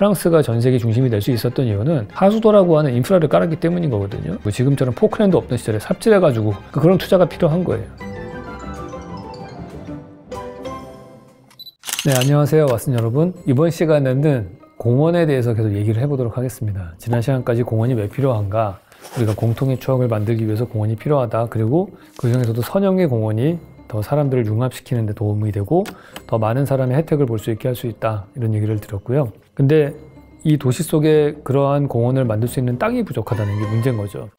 프랑스가 전 세계 중심이 될 수 있었던 이유는 하수도라고 하는 인프라를 깔았기 때문인 거거든요. 그 지금처럼 포크랜드 없던 시절에 삽질해가지고 그런 투자가 필요한 거예요. 네, 안녕하세요. 왓슨 여러분. 이번 시간에는 공원에 대해서 계속 얘기를 해보도록 하겠습니다. 지난 시간까지 공원이 왜 필요한가, 우리가 공통의 추억을 만들기 위해서 공원이 필요하다. 그리고 그 중에서도 선형의 공원이 더 사람들을 융합시키는 데 도움이 되고 더 많은 사람의 혜택을 볼 수 있게 할 수 있다 이런 얘기를 들었고요 근데 이 도시 속에 그러한 공원을 만들 수 있는 땅이 부족하다는 게 문제인 거죠.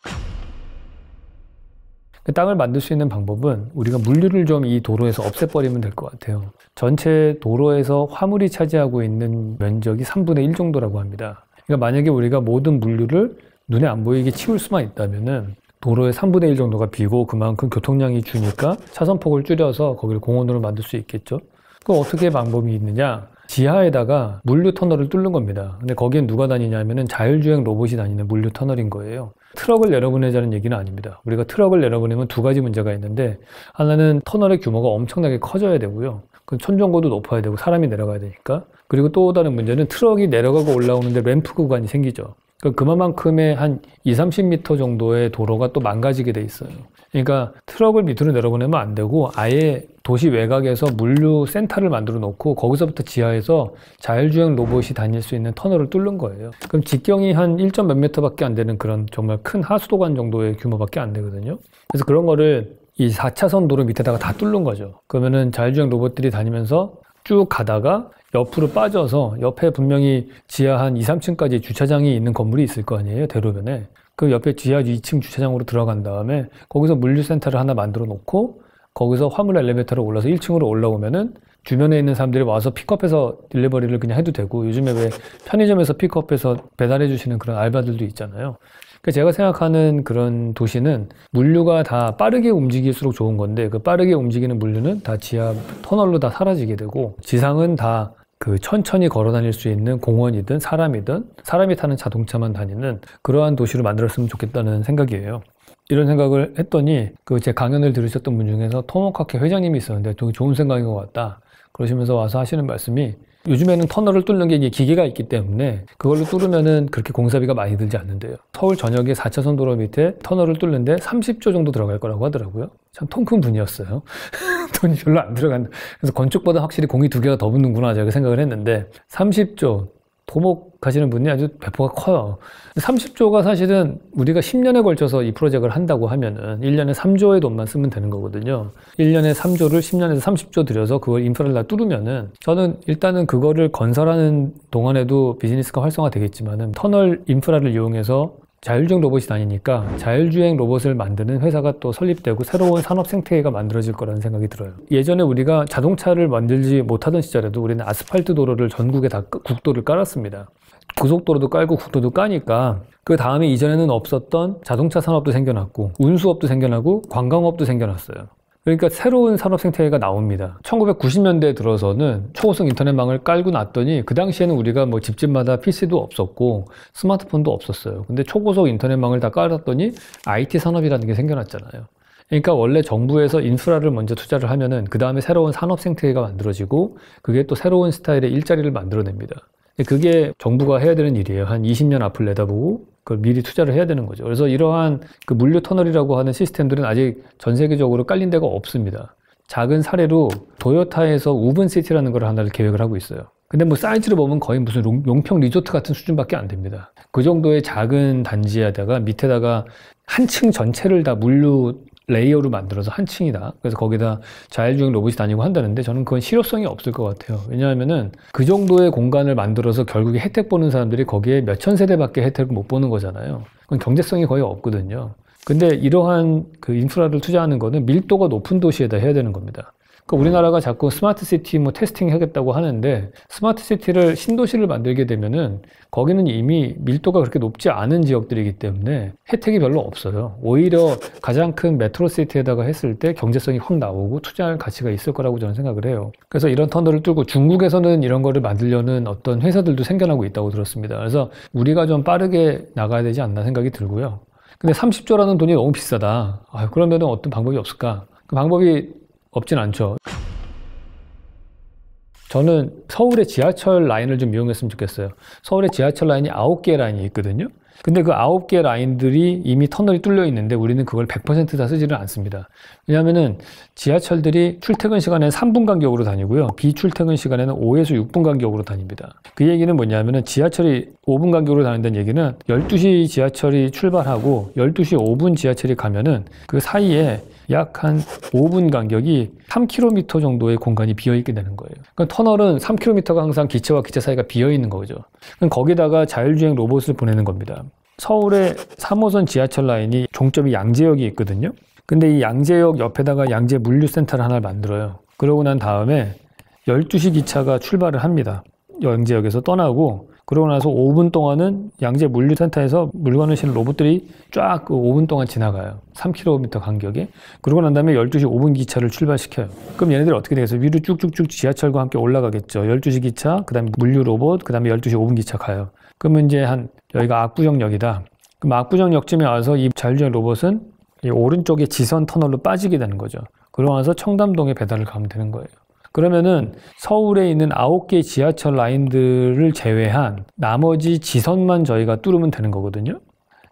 그 땅을 만들 수 있는 방법은 우리가 물류를 좀 이 도로에서 없애버리면 될 것 같아요. 전체 도로에서 화물이 차지하고 있는 면적이 3분의 1 정도라고 합니다. 그러니까 만약에 우리가 모든 물류를 눈에 안 보이게 치울 수만 있다면은 도로의 3분의 1 정도가 비고 그만큼 교통량이 주니까 차선 폭을 줄여서 거기를 공원으로 만들 수 있겠죠. 그 어떻게 방법이 있느냐? 지하에다가 물류 터널을 뚫는 겁니다. 근데 거기엔 누가 다니냐면은 자율주행 로봇이 다니는 물류 터널인 거예요. 트럭을 내려보내자는 얘기는 아닙니다. 우리가 트럭을 내려보내면 두 가지 문제가 있는데 하나는 터널의 규모가 엄청나게 커져야 되고요. 그 천정고도 높아야 되고 사람이 내려가야 되니까. 그리고 또 다른 문제는 트럭이 내려가고 올라오는데 램프 구간이 생기죠. 그 그만큼의한 2, 30m 정도의 도로가 또 망가지게 돼 있어요. 그러니까 트럭을 밑으로 내려보내면 안 되고 아예 도시 외곽에서 물류 센터를 만들어 놓고 거기서부터 지하에서 자율주행 로봇이 다닐 수 있는 터널을 뚫는 거예요. 그럼 직경이 한1몇 미터밖에 안 되는 그런 정말 큰 하수도관 정도의 규모밖에 안 되거든요. 그래서 그런 거를 이 4차선 도로 밑에다가 다 뚫는 거죠. 그러면은 자율주행 로봇들이 다니면서 쭉 가다가 옆으로 빠져서 옆에 분명히 지하 한 2, 3층까지 주차장이 있는 건물이 있을 거 아니에요 대로변에 그 옆에 지하 2층 주차장으로 들어간 다음에 거기서 물류센터를 하나 만들어 놓고 거기서 화물 엘리베이터를 올라서 1층으로 올라오면은 주변에 있는 사람들이 와서 픽업해서 딜리버리를 그냥 해도 되고 요즘에 왜 편의점에서 픽업해서 배달해 주시는 그런 알바들도 있잖아요 그 제가 생각하는 그런 도시는 물류가 다 빠르게 움직일수록 좋은 건데 그 빠르게 움직이는 물류는 다 지하 터널로 다 사라지게 되고 지상은 다 그 천천히 걸어 다닐 수 있는 공원이든 사람이든 사람이 타는 자동차만 다니는 그러한 도시로 만들었으면 좋겠다는 생각이에요. 이런 생각을 했더니 그 제 강연을 들으셨던 분 중에서 토모카케 회장님이 있었는데 되게 좋은 생각인 것 같다. 그러시면서 와서 하시는 말씀이 요즘에는 터널을 뚫는 게 기계가 있기 때문에 그걸로 뚫으면은 그렇게 공사비가 많이 들지 않는데요. 서울 전역에 4차선 도로 밑에 터널을 뚫는데 30조 정도 들어갈 거라고 하더라고요. 참 통 큰 분이었어요. 돈이 별로 안 들어간다. 그래서 건축보다 확실히 공이 두 개가 더 붙는구나 제가 생각을 했는데 30조 보목 가시는 분이 아주 배포가 커요. 30조가 사실은 우리가 10년에 걸쳐서 이 프로젝트를 한다고 하면은 1년에 3조의 돈만 쓰면 되는 거거든요. 1년에 3조를 10년에서 30조 들여서 그걸 인프라를 다 뚫으면은 저는 일단은 그거를 건설하는 동안에도 비즈니스가 활성화 되겠지만은 터널 인프라를 이용해서 자율주행 로봇이 다니니까 자율주행 로봇을 만드는 회사가 또 설립되고 새로운 산업 생태계가 만들어질 거라는 생각이 들어요. 예전에 우리가 자동차를 만들지 못하던 시절에도 우리는 아스팔트 도로를 전국에 다 국도를 깔았습니다. 고속도로도 깔고 국도도 까니까 그 다음에 이전에는 없었던 자동차 산업도 생겨났고 운수업도 생겨나고 관광업도 생겨났어요. 그러니까 새로운 산업 생태계가 나옵니다. 1990년대 에 들어서는 초고속 인터넷망을 깔고 났더니그 당시에는 우리가 뭐 집집마다 PC도 없었고 스마트폰도 없었어요. 근데 초고속 인터넷망을 다 깔았더니 IT 산업이라는 게 생겨났잖아요. 그러니까 원래 정부에서 인프라를 먼저 투자를 하면은 그 다음에 새로운 산업 생태계가 만들어지고 그게 또 새로운 스타일의 일자리를 만들어냅니다. 그게 정부가 해야 되는 일이에요. 한 20년 앞을 내다보고 그걸 미리 투자를 해야 되는 거죠. 그래서 이러한 그 물류 터널이라고 하는 시스템들은 아직 전 세계적으로 깔린 데가 없습니다. 작은 사례로 도요타에서 우븐시티라는 걸 하나를 계획을 하고 있어요. 근데 뭐 사이즈로 보면 거의 무슨 용평 리조트 같은 수준밖에 안 됩니다. 그 정도의 작은 단지에다가 밑에다가 한 층 전체를 다 물류 레이어로 만들어서 한 층이다. 그래서 거기다 자율주행 로봇이 다니고 한다는데 저는 그건 실효성이 없을 것 같아요. 왜냐하면은 그 정도의 공간을 만들어서 결국에 혜택 보는 사람들이 거기에 몇 천 세대밖에 혜택을 못 보는 거잖아요. 그건 경제성이 거의 없거든요. 근데 이러한 그 인프라를 투자하는 거는 밀도가 높은 도시에다 해야 되는 겁니다. 그러니까 우리나라가 자꾸 스마트 시티 뭐 테스팅 하겠다고 하는데 스마트 시티를 신도시를 만들게 되면은 거기는 이미 밀도가 그렇게 높지 않은 지역들이기 때문에 혜택이 별로 없어요. 오히려 가장 큰 메트로 시티에다가 했을 때 경제성이 확 나오고 투자할 가치가 있을 거라고 저는 생각을 해요. 그래서 이런 터널을 뚫고 중국에서는 이런 거를 만들려는 어떤 회사들도 생겨나고 있다고 들었습니다. 그래서 우리가 좀 빠르게 나가야 되지 않나 생각이 들고요. 근데 30조라는 돈이 너무 비싸다. 아, 그러면 어떤 방법이 없을까? 그 방법이 없진 않죠. 저는 서울의 지하철 라인을 좀 이용했으면 좋겠어요. 서울의 지하철 라인이 9개 라인이 있거든요. 근데 그 9개 라인들이 이미 터널이 뚫려 있는데 우리는 그걸 100%다 쓰지를 않습니다. 왜냐면은 지하철들이 출퇴근 시간에 3분 간격으로 다니고요. 비출퇴근 시간에는 5에서 6분 간격으로 다닙니다. 그 얘기는 뭐냐면은 지하철이 5분 간격으로 다닌다는 얘기는 12시 지하철이 출발하고 12시 5분 지하철이 가면은 그 사이에 약한 5분 간격이 3km 정도의 공간이 비어 있게 되는 거예요. 그러니까 터널은 3km가 항상 기체와 기체 사이가 비어 있는 거죠. 그럼 거기다가 자율주행 로봇을 보내는 겁니다. 서울의 3호선 지하철 라인이 종점이 양재역이 있거든요. 근데 이 양재역 옆에다가 양재 물류센터를 하나 만들어요. 그러고 난 다음에 12시 기차가 출발을 합니다. 양재역에서 떠나고 그러고 나서 5분 동안은 양재 물류센터에서 물건을 실은 로봇들이 쫙 그 5분 동안 지나가요. 3km 간격에. 그러고 난 다음에 12시 5분 기차를 출발시켜요. 그럼 얘네들이 어떻게 되겠어 위로 쭉쭉쭉 지하철과 함께 올라가겠죠. 12시 기차, 그 다음에 물류 로봇, 그 다음에 12시 5분 기차 가요. 그러면 이제 한 여기가 악부정역이다. 그럼 악부정역쯤에 와서 이 자율주행 로봇은 이 오른쪽에 지선 터널로 빠지게 되는 거죠. 그러고 나서 청담동에 배달을 가면 되는 거예요. 그러면은 서울에 있는 9개 지하철 라인들을 제외한 나머지 지선만 저희가 뚫으면 되는 거거든요.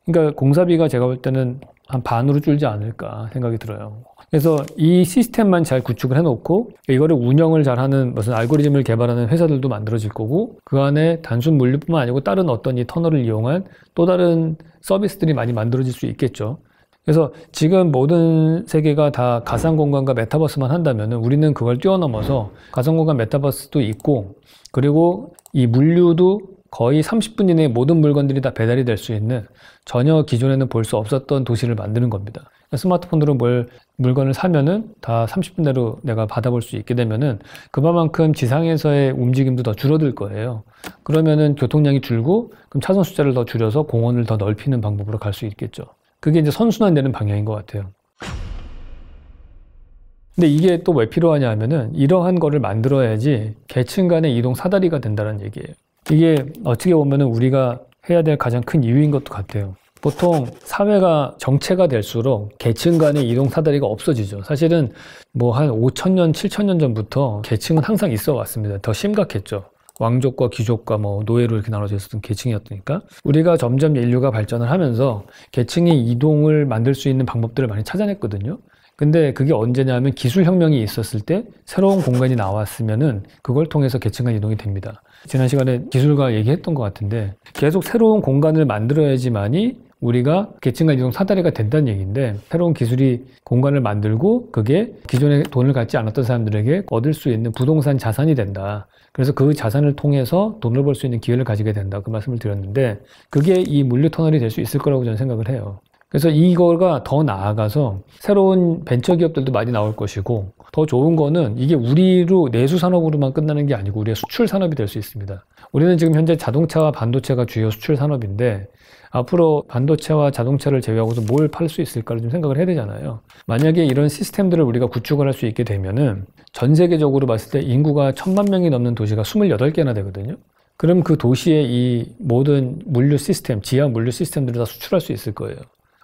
그러니까 공사비가 제가 볼 때는 한 반으로 줄지 않을까 생각이 들어요. 그래서 이 시스템만 잘 구축을 해놓고 이거를 운영을 잘하는 무슨 알고리즘을 개발하는 회사들도 만들어질 거고 그 안에 단순 물류뿐만 아니고 다른 어떤 이 터널을 이용한 또 다른 서비스들이 많이 만들어질 수 있겠죠. 그래서 지금 모든 세계가 다 가상 공간과 메타버스만 한다면 우리는 그걸 뛰어넘어서 가상 공간 메타버스도 있고 그리고 이 물류도 거의 30분 이내에 모든 물건들이 다 배달이 될 수 있는 전혀 기존에는 볼 수 없었던 도시를 만드는 겁니다. 그러니까 스마트폰으로 뭘 물건을 사면은 다 30분 내로 내가 받아볼 수 있게 되면은 그만큼 지상에서의 움직임도 더 줄어들 거예요. 그러면은 교통량이 줄고 그럼 차선 숫자를 더 줄여서 공원을 더 넓히는 방법으로 갈 수 있겠죠. 그게 이제 선순환되는 방향인 것 같아요. 근데 이게 또 왜 필요하냐 하면은 이러한 거를 만들어야지 계층 간의 이동 사다리가 된다는 얘기예요. 이게 어떻게 보면은 우리가 해야 될 가장 큰 이유인 것도 같아요. 보통 사회가 정체가 될수록 계층 간의 이동 사다리가 없어지죠. 사실은 뭐 한 5천년, 7천년 전부터 계층은 항상 있어 왔습니다. 더 심각했죠. 왕족과 귀족과 뭐 노예로 이렇게 나눠져 있었던 계층이었으니까 우리가 점점 인류가 발전을 하면서 계층의 이동을 만들 수 있는 방법들을 많이 찾아냈거든요. 근데 그게 언제냐면 기술 혁명이 있었을 때 새로운 공간이 나왔으면은 그걸 통해서 계층간 이동이 됩니다. 지난 시간에 기술과 얘기했던 것 같은데 계속 새로운 공간을 만들어야지만이 우리가 계층간 이동 사다리가 된다는 얘기인데 새로운 기술이 공간을 만들고 그게 기존에 돈을 갖지 않았던 사람들에게 얻을 수 있는 부동산 자산이 된다. 그래서 그 자산을 통해서 돈을 벌 수 있는 기회를 가지게 된다. 그 말씀을 드렸는데 그게 이 물류 터널이 될 수 있을 거라고 저는 생각을 해요. 그래서 이거가 더 나아가서 새로운 벤처 기업들도 많이 나올 것이고 더 좋은 거는 이게 우리로 내수 산업으로만 끝나는 게 아니고 우리의 수출 산업이 될 수 있습니다. 우리는 지금 현재 자동차와 반도체가 주요 수출 산업인데 앞으로 반도체와 자동차를 제외하고서 뭘 팔 수 있을까를 좀 생각을 해야 되잖아요. 만약에 이런 시스템들을 우리가 구축을 할 수 있게 되면은 전 세계적으로 봤을 때 인구가 천만 명이 넘는 도시가 28개나 되거든요. 그럼 그 도시의 이 모든 물류 시스템, 지하 물류 시스템들을 다 수출할 수 있을 거예요.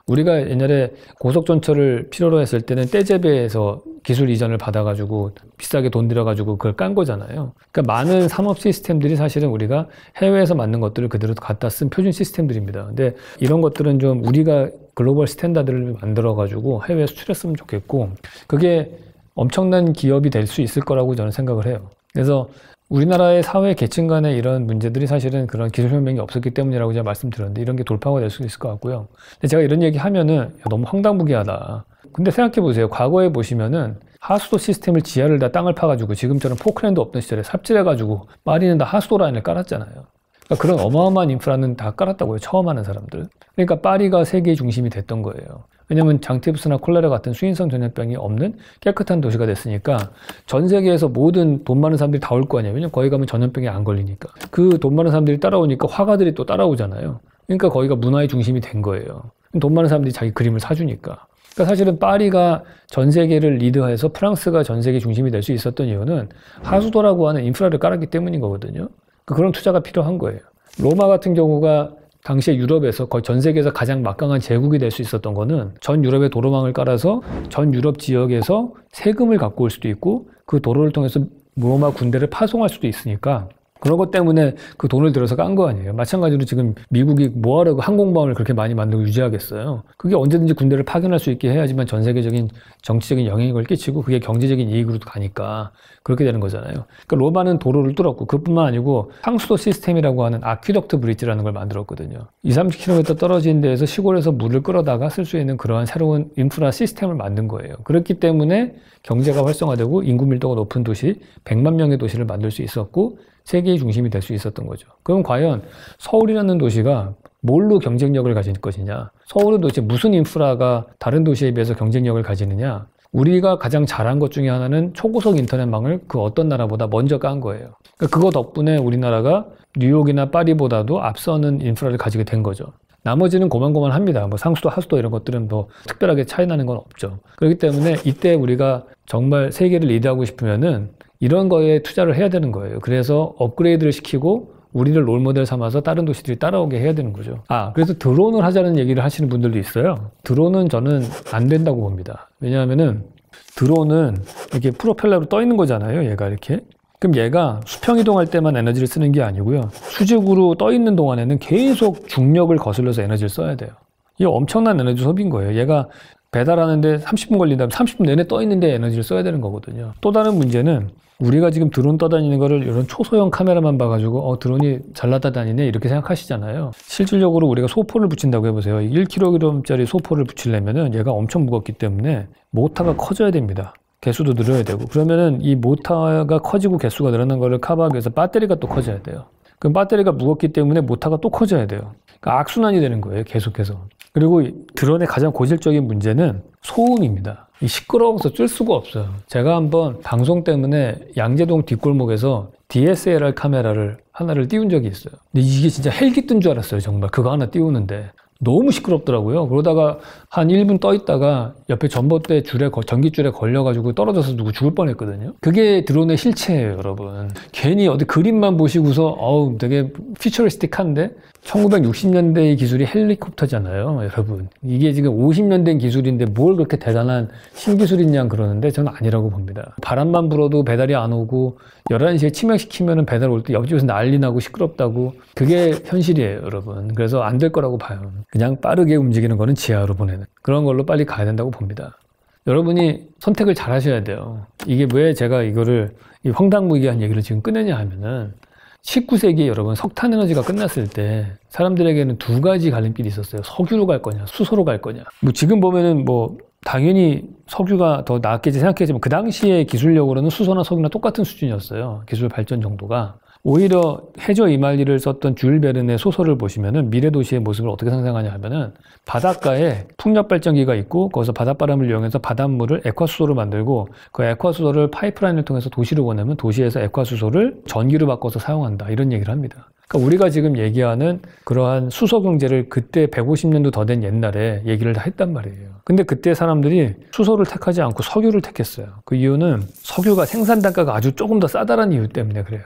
우리가 옛날에 고속전철을 필요로 했을 때는 떼제배에서 기술 이전을 받아가지고 비싸게 돈 들여가지고 그걸 깐 거잖아요. 그러니까 많은 산업 시스템들이 사실은 우리가 해외에서 만든 것들을 그대로 갖다 쓴 표준 시스템들입니다. 근데 이런 것들은 좀 우리가 글로벌 스탠다드를 만들어가지고 해외에 수출했으면 좋겠고 그게 엄청난 기업이 될 수 있을 거라고 저는 생각을 해요. 그래서 우리나라의 사회 계층 간의 이런 문제들이 사실은 그런 기술혁명이 없었기 때문이라고 제가 말씀드렸는데 이런 게 돌파가 될수 있을 것 같고요. 근데 제가 이런 얘기 하면은 너무 황당무계하다. 근데 생각해 보세요. 과거에 보시면은 하수도 시스템을 지하를 다 땅을 파가지고 지금처럼 포크랜드 없던 시절에 삽질해가지고 마리는 다 하수도 라인을 깔았잖아요. 그러니까 그런 어마어마한 인프라는 다 깔았다고요. 처음 하는 사람들. 그러니까 파리가 세계의 중심이 됐던 거예요. 왜냐면 장티푸스나 콜레라 같은 수인성 전염병이 없는 깨끗한 도시가 됐으니까 전 세계에서 모든 돈 많은 사람들이 다 올 거 아니에요. 왜냐면 거기 가면 전염병이 안 걸리니까. 그 돈 많은 사람들이 따라오니까 화가들이 또 따라오잖아요. 그러니까 거기가 문화의 중심이 된 거예요. 돈 많은 사람들이 자기 그림을 사주니까. 그러니까 사실은 파리가 전 세계를 리드해서 프랑스가 전 세계 중심이 될 수 있었던 이유는 하수도라고 하는 인프라를 깔았기 때문인 거거든요. 그러니까 그런 투자가 필요한 거예요. 로마 같은 경우가 당시에 유럽에서 거의 전 세계에서 가장 막강한 제국이 될 수 있었던 거는 전 유럽의 도로망을 깔아서 전 유럽 지역에서 세금을 갖고 올 수도 있고 그 도로를 통해서 로마 군대를 파송할 수도 있으니까 그런 것 때문에 그 돈을 들여서 깐 거 아니에요. 마찬가지로 지금 미국이 뭐하려고 항공모함을 그렇게 많이 만들고 유지하겠어요. 그게 언제든지 군대를 파견할 수 있게 해야지만 전 세계적인 정치적인 영향을 끼치고 그게 경제적인 이익으로 가니까 그렇게 되는 거잖아요. 그러니까 로마는 도로를 뚫었고 그뿐만 아니고 항수도 시스템이라고 하는 아큐덕트 브릿지라는 걸 만들었거든요. 2, 30km 떨어진 데에서 시골에서 물을 끌어다가 쓸 수 있는 그러한 새로운 인프라 시스템을 만든 거예요. 그렇기 때문에 경제가 활성화되고 인구 밀도가 높은 도시 100만 명의 도시를 만들 수 있었고 세계의 중심이 될 수 있었던 거죠. 그럼 과연 서울이라는 도시가 뭘로 경쟁력을 가질 것이냐? 서울은 도대체 무슨 인프라가 다른 도시에 비해서 경쟁력을 가지느냐? 우리가 가장 잘한 것 중에 하나는 초고속 인터넷망을 그 어떤 나라보다 먼저 깐 거예요. 그러니까 거 덕분에 우리나라가 뉴욕이나 파리보다도 앞서는 인프라를 가지게 된 거죠. 나머지는 고만고만합니다. 뭐 상수도 하수도 이런 것들은 뭐 특별하게 차이 나는 건 없죠. 그렇기 때문에 이때 우리가 정말 세계를 리드하고 싶으면은 이런 거에 투자를 해야 되는 거예요. 그래서 업그레이드를 시키고 우리를 롤모델 삼아서 다른 도시들이 따라오게 해야 되는 거죠. 아, 그래서 드론을 하자는 얘기를 하시는 분들도 있어요. 드론은 저는 안 된다고 봅니다. 왜냐하면은 드론은 이렇게 프로펠러로 떠 있는 거잖아요. 얘가 이렇게. 그럼 얘가 수평 이동할 때만 에너지를 쓰는 게 아니고요. 수직으로 떠 있는 동안에는 계속 중력을 거슬러서 에너지를 써야 돼요. 이 엄청난 에너지 소비인 거예요. 얘가 배달하는데 30분 걸린다면 30분 내내 떠 있는데 에너지를 써야 되는 거거든요. 또 다른 문제는 우리가 지금 드론 떠다니는 거를 이런 초소형 카메라만 봐가지고 어 드론이 잘날다다니네 이렇게 생각하시잖아요. 실질적으로 우리가 소포를 붙인다고 해보세요. 1kg짜리 소포를 붙이려면은 얘가 엄청 무겁기 때문에 모터가 커져야 됩니다. 개수도 늘어야 되고 그러면은 이 모터가 커지고 개수가 늘어난 거를 커버하기 위해서 배터리가 또 커져야 돼요. 그럼 배터리가 무겁기 때문에 모터가 또 커져야 돼요. 그러니까 악순환이 되는 거예요. 계속해서. 그리고 드론의 가장 고질적인 문제는 소음입니다. 이 시끄러워서 쓸 수가 없어요. 제가 한번 방송 때문에 양재동 뒷골목에서 DSLR 카메라를 하나를 띄운 적이 있어요. 근데 이게 진짜 헬기 뜬 줄 알았어요. 정말 그거 하나 띄우는데 너무 시끄럽더라고요. 그러다가 한 1분 떠 있다가 옆에 전봇대 줄에, 전기줄에 걸려가지고 떨어져서 누구 죽을 뻔 했거든요. 그게 드론의 실체예요, 여러분. 괜히 어디 그림만 보시고서, 어우, 되게 피처리스틱한데? 1960년대의 기술이 헬리콥터잖아요, 여러분. 이게 지금 50년 된 기술인데 뭘 그렇게 대단한 신기술이냐 그러는데 저는 아니라고 봅니다. 바람만 불어도 배달이 안 오고 11시에 치명시키면 배달 올 때 옆집에서 난리 나고 시끄럽다고 그게 현실이에요, 여러분. 그래서 안 될 거라고 봐요. 그냥 빠르게 움직이는 거는 지하로 보내는 그런 걸로 빨리 가야 된다고 봅니다. 여러분이 선택을 잘 하셔야 돼요. 이게 왜 제가 이거를 이황당무기한 얘기를 지금 꺼내냐 하면은 19세기에 여러분 석탄 에너지가 끝났을 때 사람들에게는 두 가지 갈림길이 있었어요. 석유로 갈 거냐, 수소로 갈 거냐. 뭐 지금 보면은 뭐 당연히 석유가 더 낫겠지 생각했지만 그당시에 기술력으로는 수소나 석유나 똑같은 수준이었어요. 기술 발전 정도가. 오히려 해저 이말리를 썼던 줄 베른의 소설을 보시면은 미래 도시의 모습을 어떻게 상상하냐 하면은 바닷가에 풍력 발전기가 있고 거기서 바닷바람을 이용해서 바닷물을 액화수소로 만들고 그 액화수소를 파이프라인을 통해서 도시로 보내면 도시에서 액화수소를 전기로 바꿔서 사용한다 이런 얘기를 합니다. 그러니까 우리가 지금 얘기하는 그러한 수소 경제를 그때 150년도 더 된 옛날에 얘기를 다 했단 말이에요. 근데 그때 사람들이 수소를 택하지 않고 석유를 택했어요. 그 이유는 석유가 생산 단가가 아주 조금 더 싸다라는 이유 때문에 그래요.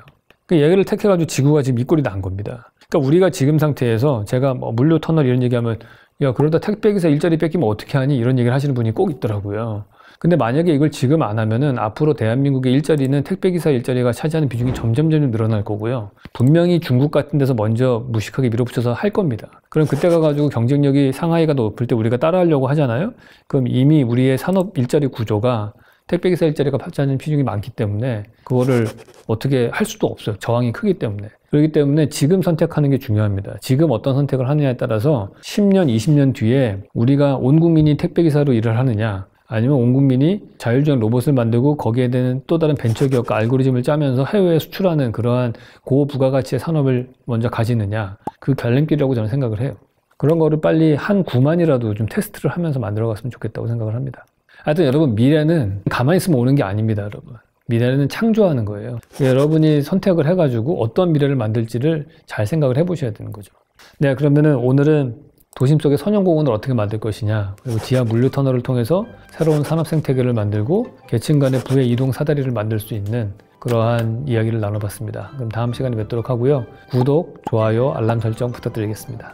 그 얘기를 택해가지고 지구가 지금 이 꼴이 난 겁니다. 그러니까 우리가 지금 상태에서 제가 뭐 물류 터널 이런 얘기하면 야 그러다 택배기사 일자리 뺏기면 어떻게 하니 이런 얘기를 하시는 분이 꼭 있더라고요. 근데 만약에 이걸 지금 안 하면은 앞으로 대한민국의 일자리는 택배기사 일자리가 차지하는 비중이 점점 점점 늘어날 거고요. 분명히 중국 같은 데서 먼저 무식하게 밀어붙여서 할 겁니다. 그럼 그때 가가지고 경쟁력이 상하이가 높을 때 우리가 따라하려고 하잖아요. 그럼 이미 우리의 산업 일자리 구조가 택배기사 일자리가 받자는 비중이 많기 때문에 그거를 어떻게 할 수도 없어요. 저항이 크기 때문에. 그렇기 때문에 지금 선택하는 게 중요합니다. 지금 어떤 선택을 하느냐에 따라서 10년, 20년 뒤에 우리가 온 국민이 택배기사로 일을 하느냐, 아니면 온 국민이 자율주행 로봇을 만들고 거기에 대한 또 다른 벤처 기업과 알고리즘을 짜면서 해외에 수출하는 그러한 고부가가치의 산업을 먼저 가지느냐 그결림길이라고 저는 생각을 해요. 그런 거를 빨리 한 구만이라도 좀 테스트를 하면서 만들어갔으면 좋겠다고 생각을 합니다. 하여튼 여러분 미래는 가만히 있으면 오는 게 아닙니다 여러분 미래는 창조하는 거예요 여러분이 선택을 해가지고 어떤 미래를 만들지를 잘 생각을 해보셔야 되는 거죠 네 그러면은 오늘은 도심 속의 선형공원을 어떻게 만들 것이냐 그리고 지하 물류 터널을 통해서 새로운 산업 생태계를 만들고 계층 간의 부의 이동 사다리를 만들 수 있는 그러한 이야기를 나눠봤습니다 그럼 다음 시간에 뵙도록 하고요 구독, 좋아요, 알람 설정 부탁드리겠습니다